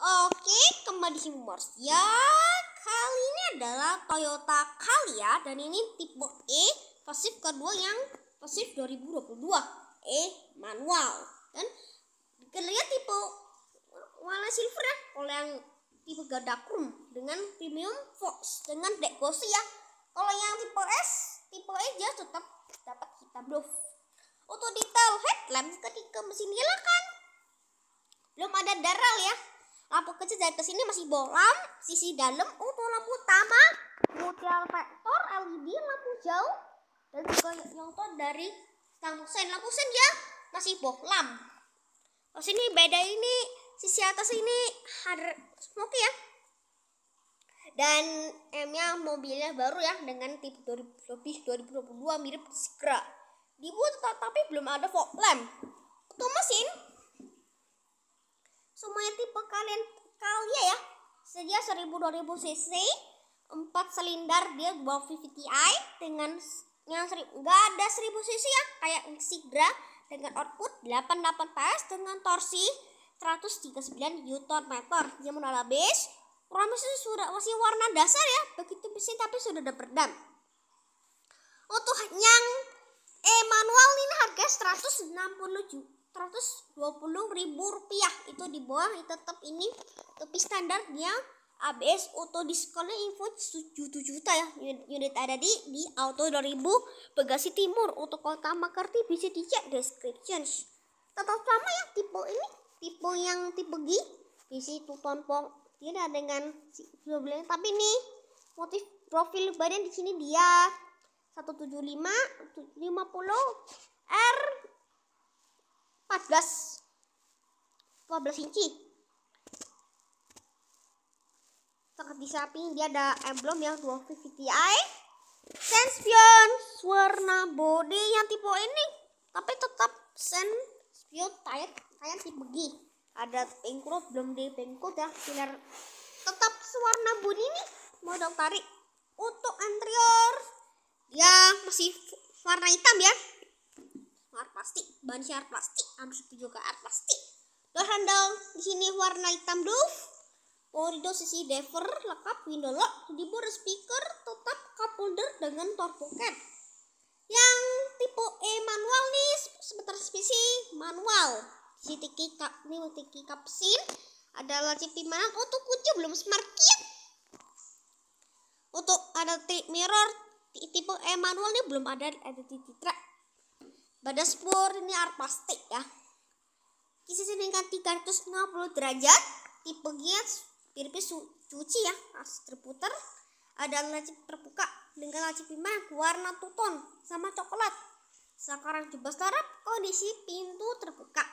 Oke, kembali di Mars. Ya, kali ini adalah Toyota Calya dan ini tipe E, pasif kedua yang pasif 2022. E manual. Dan kalian tipe warna silver ya, kalau yang tipe gadakrum dengan premium fox dengan black glossy ya. Kalau yang tipe S, tipe E dia tetap dapat kita dof. Untuk detail headlamp ketika mesin kan. belum ada daral ya lampu kecil dari ke sini masih bolam sisi dalam untuk oh, lampu utama multi vektor LED lampu jauh dan juga nyontoh dari lampu sen lampu sen ya masih bohlam terus sini beda ini sisi atas ini ada smoke ya dan M nya mobilnya baru ya dengan tipe 2000, lebih 2022 mirip Sigra dibuat tetapi belum ada fog lamp untuk mesin semuanya tipe kalian kalian ya sedia 1000 2000 cc 4 silinder dia bawa VVTi dengan yang seri, enggak ada 1000 cc ya kayak Sigra dengan output 88 PS dengan torsi 139 meter dia menolak base promosi sudah masih warna dasar ya begitu mesin tapi sudah ada berdam untuk yang E manual ini harga 160 juta 120 ribu rupiah itu di bawah itu tetap ini tapi standarnya ABS auto diskonnya info 7 juta ya unit ada di di auto 2000 Bekasi Timur untuk kota Makarti bisa dicek description tetap sama ya tipe ini tipe yang tipe G bisa itu pong tidak dengan si sebelumnya tapi ini motif profil badan di sini dia 175 50 R 14 14 inci sangat di dia ada emblem yang 2 VVTi Senspion warna body yang tipe ini tapi tetap Senspion tayat kayak tipe G ada pengkrut belum di pengkrut ya sinar tetap warna body ini modal tarik untuk anterior ya masih warna hitam ya art plastik bahan si art plastik harus itu juga art plastik door di sini warna hitam dove Morido oh, sisi dever lengkap window lock dibor speaker tetap cup holder dengan torpo cap yang tipe E manual nih sebentar spesi manual si tiki cup ini tiki cup sin ada laci Oh, untuk kunci belum smart kit untuk oh, ada tape mirror tipe E manual nih belum ada ada di track pada spur ini art plastik ya. Kisi singkat 360 derajat, tipe gias, pipis cuci ya, as terputar, ada laci terbuka dengan laci pima warna tuton sama coklat. Sekarang di Bastarap kondisi pintu terbuka.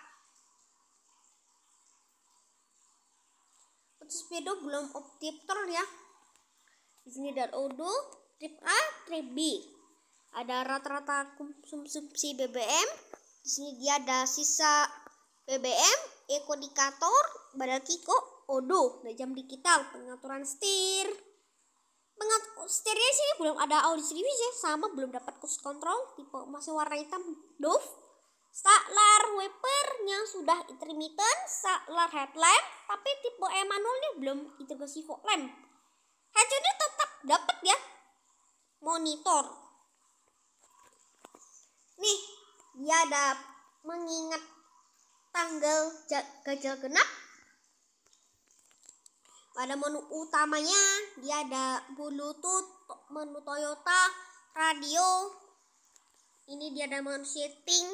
Untuk sepeda belum optimal ya. Di sini ada Odo, trip A, trip B ada rata-rata konsumsi BBM di sini dia ada sisa BBM ekodikator badal kiko odo dan jam digital pengaturan setir Pengatur setirnya sini belum ada audio review ya, sama belum dapat cruise kontrol tipe masih warna hitam Dove Saklar yang sudah intermittent, saklar headlamp, tapi tipe E manual ini belum integrasi fog lamp. unit tetap dapat ya monitor nih dia ada mengingat tanggal ganjil genap pada menu utamanya dia ada bluetooth menu Toyota radio ini dia ada menu setting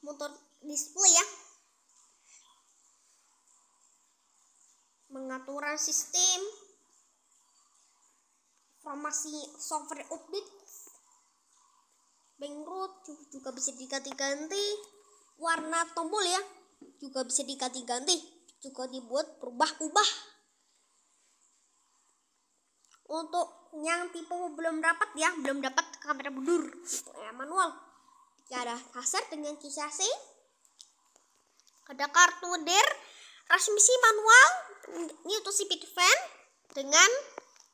motor display ya mengaturan sistem informasi software update menu juga bisa diganti-ganti warna tombol ya juga bisa diganti-ganti juga dibuat berubah-ubah untuk yang tipe belum dapat ya belum dapat kamera mundur ya, manual ada kasar dengan kisasi ada kartu der transmisi manual ini untuk speed fan dengan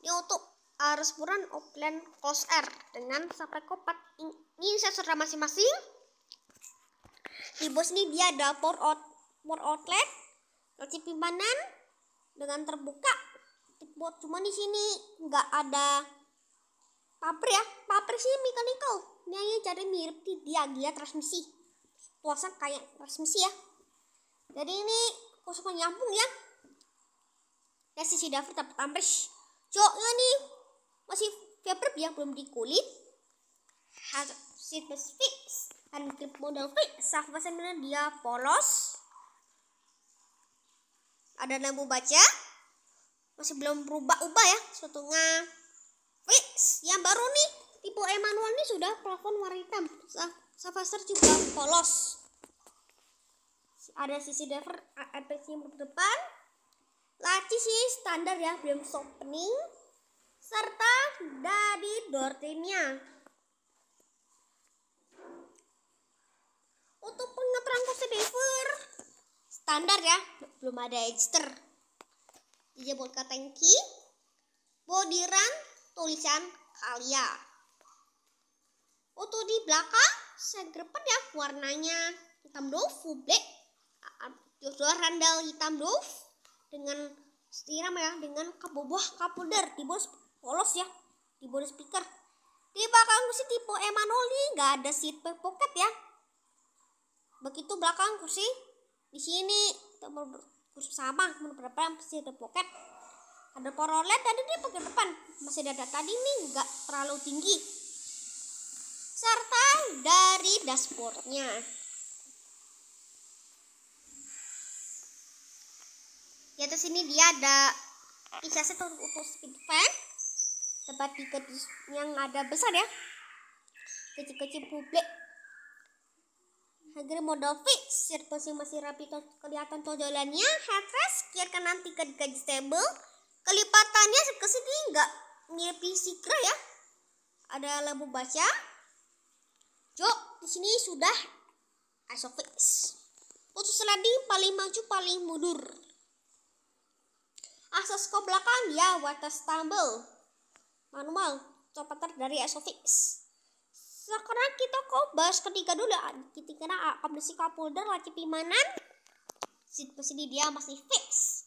ini untuk arus Respuran Opland cos R dengan sampai kopat ini saya sudah masing-masing di bos ini dia ada port, out, port outlet kunci pimpanan dengan terbuka buat cuma di sini nggak ada paper ya paper sih mechanical ini cari jadi mirip di dia dia transmisi tuasan kayak transmisi ya jadi ini kosong nyambung ya dari sisi daftar dapat ambres coknya nih masih verb yang belum dikulit harus fix dan klip model fix sah benar dia polos ada lampu baca masih belum berubah-ubah ya suatunya fix yang baru nih tipe Emmanuel ini sudah plafon warna hitam Savaster juga polos ada sisi driver apex yang depan laci sih standar ya belum softening serta dari door timnya. Untuk pengaturan kursi driver standar ya, belum ada register iya, kata ke body bodiran tulisan Kalia. Untuk di belakang, segera ya warnanya hitam full black, ah, justru randal hitam doff dengan setiram ya dengan kaboboh kapuder di bos Polos ya, di body speaker. Di belakang kursi tipe Emanoli nggak ada seat back pocket ya. Begitu belakang kursi di sini nomor kursi sama nomor berapa seat back pocket. Ada power LED tadi di bagian depan masih ada tadi ini nggak terlalu tinggi. Serta dari dashboardnya. Di atas ini dia ada kisah untuk speed fan tempat tiket yang ada besar ya kecil-kecil publik fix sirkus yang masih rapi kelihatan tojolannya headrest kira nanti ke gaji stable kelipatannya kesini nggak mirip sikra ya ada lampu baca Jok di sini sudah isofix putus seladi paling maju paling mundur asas ke belakang ya water stumble manual komputer dari Esofix. Sekarang kita kok bahas ketiga dulu. Ketika kena komisi kapulder lagi pimanan. Sini dia masih fix.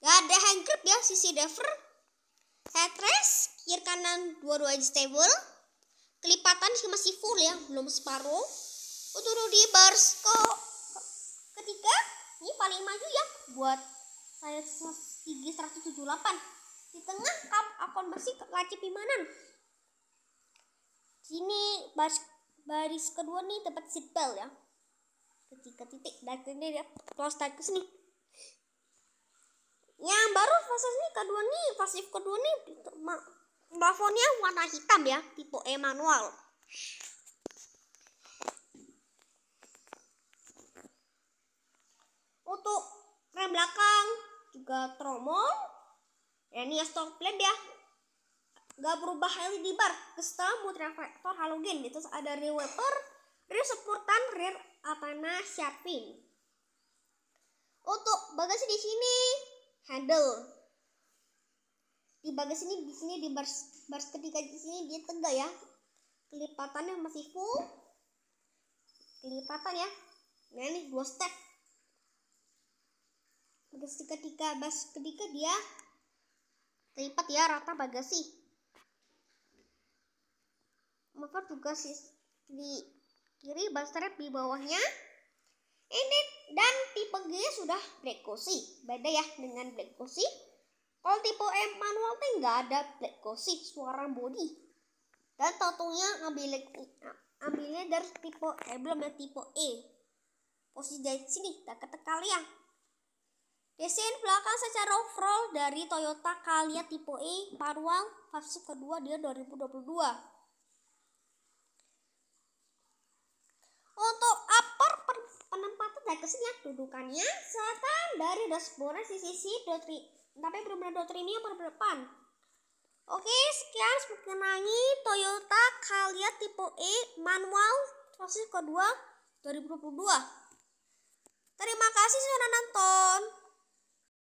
Gak ada hand grip ya sisi driver headrest kiri kanan dua-dua stable. Kelipatan sih masih full ya, belum separuh. Untuk di bars ke ketiga ini paling maju ya buat saya tinggi 178 di tengah kap akan bersih laci pimanan. Sini baris, baris kedua nih tempat sipel ya. ketika titik dan dia ya plus ke sini Yang baru fase ini kedua nih pasif kedua nih plafonnya warna hitam ya tipe E manual. Untuk rem belakang juga tromol ini ya stock plate ya. Gak berubah di bar. kestam, muter halogen. Itu ada rear wiper, rear supportan, rear apana sharpening. Untuk bagasi di sini handle. Di bagasi ini di sini di bar, bar ketiga di sini dia tegak ya. Kelipatannya masih full. Kelipatan ya. Nah ini dua step. Bagasi ketiga, bas ketiga dia Lipat ya rata bagasi. Maka tugas di kiri bastrap di bawahnya. Ini dan tipe G sudah black cozy. Beda ya dengan black cozy. Kalau tipe M manual tuh nggak ada black cozy suara body. Dan tentunya ngambil ambilnya dari tipe emblem eh, ya tipe E posisi dari sini dekat kalian ya. Desain belakang secara overall dari Toyota Calya tipe E Paruang versi kedua dia 2022. Untuk upper penempatan dan kesenian ya, dudukannya serta dari dashboard sisi dotri tapi benar-benar yang berdepan. Oke, sekian mengenai Toyota Calya tipe E manual versi kedua 2022. Terima kasih sudah nonton.